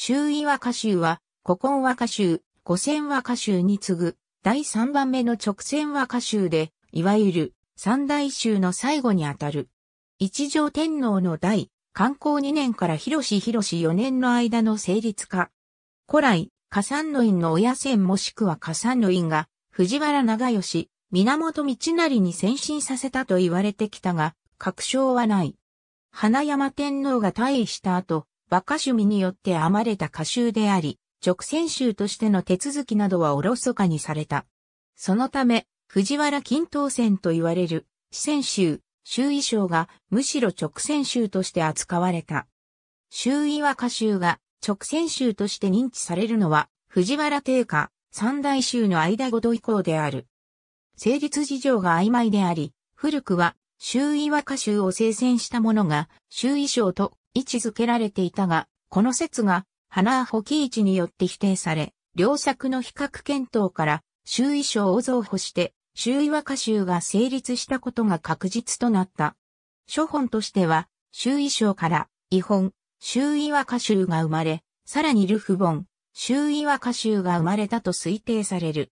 周囲和歌集は、古今和歌集、五線和歌集に次ぐ、第3番目の直線和歌集で、いわゆる、三大集の最後にあたる。一条天皇の代、観光2年から広し広し4年の間の成立化。古来、加山の院の親線もしくは加山の院が、藤原長吉、源道成に先進させたと言われてきたが、確証はない。花山天皇が退位した後、馬鹿趣味によって編まれた歌集であり、直線集としての手続きなどはおろそかにされた。そのため、藤原均等線と言われる、四線集、周囲章がむしろ直線集として扱われた。周囲和歌集が直線集として認知されるのは、藤原定家、三大集の間ごと以降である。成立事情が曖昧であり、古くは、周囲和歌集を生成したものが、周囲章と位置づけられていたが、この説が、ハナーホキーチによって否定され、両作の比較検討から、周囲賞を増補して、周囲和歌集が成立したことが確実となった。書本としては、周囲賞から、違本、周囲和歌集が生まれ、さらにルフボン、周囲和歌集が生まれたと推定される。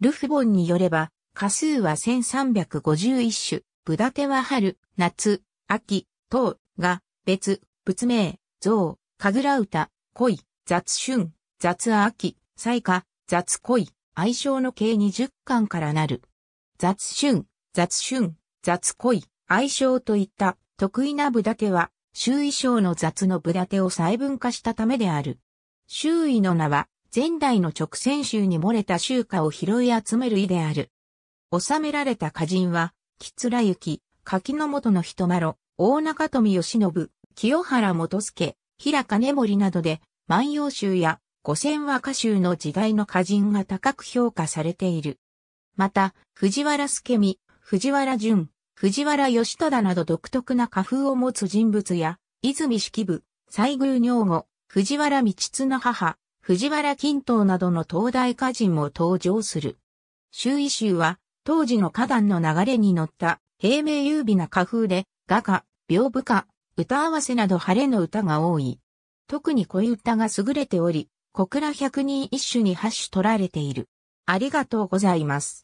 ルフボンによれば、歌数は1351種、ブダテは春、夏、秋、冬が別、仏名、像、神楽歌、恋、雑春、雑秋、彩花、雑恋、愛称の計20巻からなる。雑春、雑春、雑恋、愛称といった得意な部立ては、周囲章の雑の部立てを細分化したためである。周囲の名は、前代の直線集に漏れた集歌を拾い集める意である。収められた歌人は、吉良幸、柿の本の人まろ、大中富義信、清原元助、平金森などで、万葉集や五千和歌集の時代の歌人が高く評価されている。また、藤原助美、藤原淳、藤原義忠など独特な家風を持つ人物や、泉式部、西宮女吾、藤原道綱母、藤原金刀などの東大歌人も登場する。周囲集は、当時の花壇の流れに乗った、平明優美な歌風で、画家、屏風家、歌合わせなど晴れの歌が多い。特に恋歌が優れており、小倉百人一首に8首取られている。ありがとうございます。